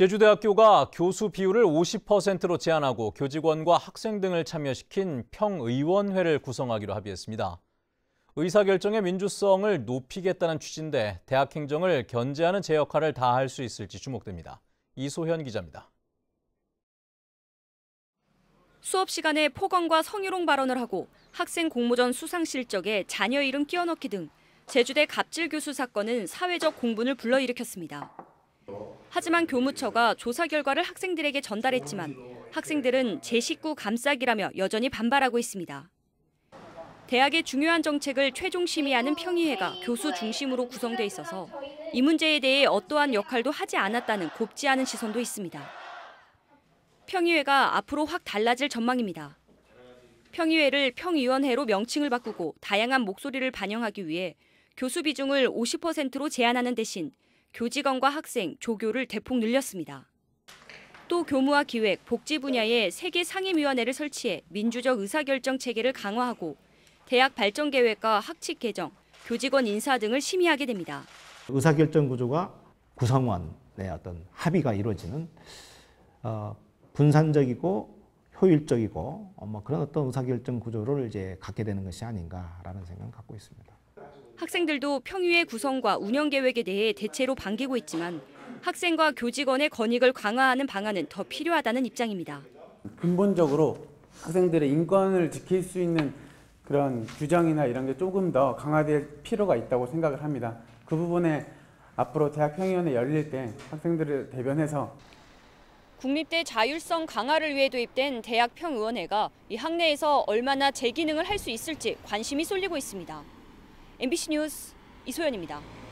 제주대학교가 교수 비율을 50%로 제한하고 교직원과 학생 등을 참여시킨 평의원회를 구성하기로 합의했습니다. 의사결정의 민주성을 높이겠다는 취지인데 대학 행정을 견제하는 제 역할을 다할 수 있을지 주목됩니다. 이소현 기자입니다. 수업 시간에 폭언과 성희롱 발언을 하고 학생 공모전 수상 실적에 자녀 이름 끼워넣기 등 제주대 갑질 교수 사건은 사회적 공분을 불러일으켰습니다. 하지만 교무처가 조사 결과를 학생들에게 전달했지만 학생들은 제 식구 감싸기라며 여전히 반발하고 있습니다. 대학의 중요한 정책을 최종 심의하는 평의회가 교수 중심으로 구성돼 있어서 이 문제에 대해 어떠한 역할도 하지 않았다는 곱지 않은 시선도 있습니다. 평의회가 앞으로 확 달라질 전망입니다. 평의회를 평의원회로 명칭을 바꾸고 다양한 목소리를 반영하기 위해 교수 비중을 50%로 제한하는 대신 교직원과 학생, 조교를 대폭 늘렸습니다. 또 교무와 기획, 복지 분야에 세계 상임위원회를 설치해 민주적 의사결정 체계를 강화하고 대학 발전 계획과 학칙 개정, 교직원 인사 등을 심의하게 됩니다. 의사결정 구조가 구성원의 어떤 합의가 이루어지는 어, 분산적이고 효율적이고 어, 뭐 그런 어떤 의사결정 구조를 이제 갖게 되는 것이 아닌가라는 생각을 갖고 있습니다. 학생들도 평유의 구성과 운영 계획에 대해 대체로 반기고 있지만 학생과 교직원의 권익을 강화하는 방안은 더 필요하다는 입장입니다. 근본적으로 학생들의 인권을 지킬 수 있는 그런 규정이나 이런 게 조금 더 강화될 필요가 있다고 생각을 합니다. 그 부분에 앞으로 대학 평의원회 열릴 때 학생들을 대변해서 국립대 자율성 강화를 위해 도입된 대학평의원회가 이 학내에서 얼마나 재기능을 할 수 있을지 관심이 쏠리고 있습니다. MBC 뉴스 이소연입니다.